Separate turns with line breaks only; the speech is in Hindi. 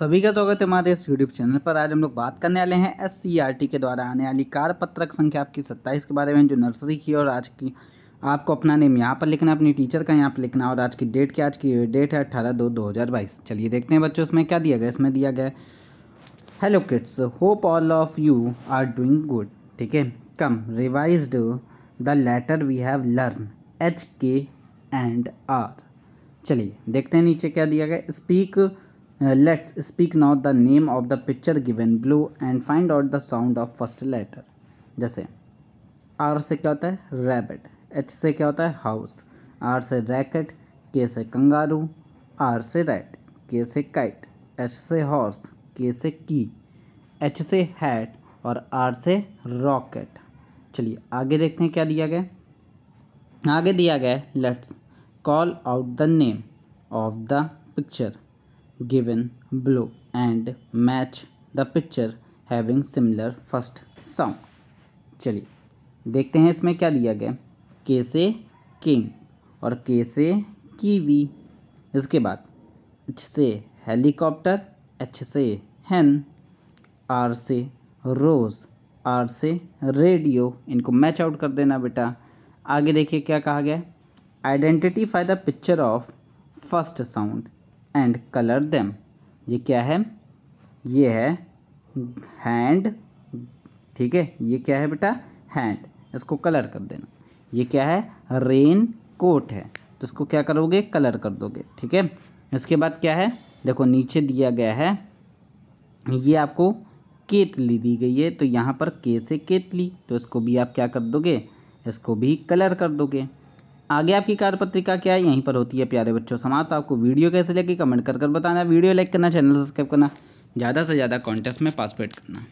सभी का स्वागत है हमारे इस यूट्यूब चैनल पर आज हम लोग बात करने वाले हैं एस e के द्वारा आने वाली कार पत्रक संख्या आपकी सत्ताईस के बारे में जो नर्सरी की और आज की आपको अपना नेम यहाँ पर लिखना है अपनी टीचर का यहाँ पर लिखना और आज की डेट क्या आज की डेट है अट्ठारह दो दो हज़ार बाईस चलिए देखते हैं बच्चों इसमें क्या दिया गया इसमें दिया गया hello kids hope all of you are doing good ठीक है come revise the letter we have learn H K and R चलिए देखते हैं नीचे क्या दिया गया speak let's speak out the name of the picture given below and find out the sound of first letter जैसे आर से क्या होता है रैबिट एच से क्या होता है हाउस आर से रैकेट के से कंगारू आर से रैट के से काइट एच से हॉर्स के से की एच से हैट और आर से रॉकेट चलिए आगे देखते हैं क्या दिया गया आगे दिया गया let's call out the name of the picture given below and match the picture having similar first sound. चलिए देखते हैं इसमें क्या दिया गया के से किंग और के से कीवी इसके बाद एच से हेलीकॉप्टर एच से हैन आर से रोज़ आर से रेडियो इनको मैच आउट कर देना बेटा आगे देखिए क्या कहा गया identify the picture of first sound and colour them ये क्या है ये है हैंड ठीक है ये क्या है बेटा हैंड इसको कलर कर देना ये क्या है रेन कोट है तो इसको क्या करोगे कलर कर दोगे ठीक है इसके बाद क्या है देखो नीचे दिया गया है ये आपको केतली दी गई है तो यहाँ पर के से केतली तो इसको भी आप क्या कर दोगे इसको भी कलर कर दोगे आगे आपकी कार्य पत्रिका क्या है यहीं पर होती है प्यारे बच्चों समाप्त आपको वीडियो कैसे लगी कमेंट कर कर बताना वीडियो लाइक करना चैनल सब्सक्राइब करना ज़्यादा से ज़्यादा कॉन्टेस्ट में पार्टिसिपेट करना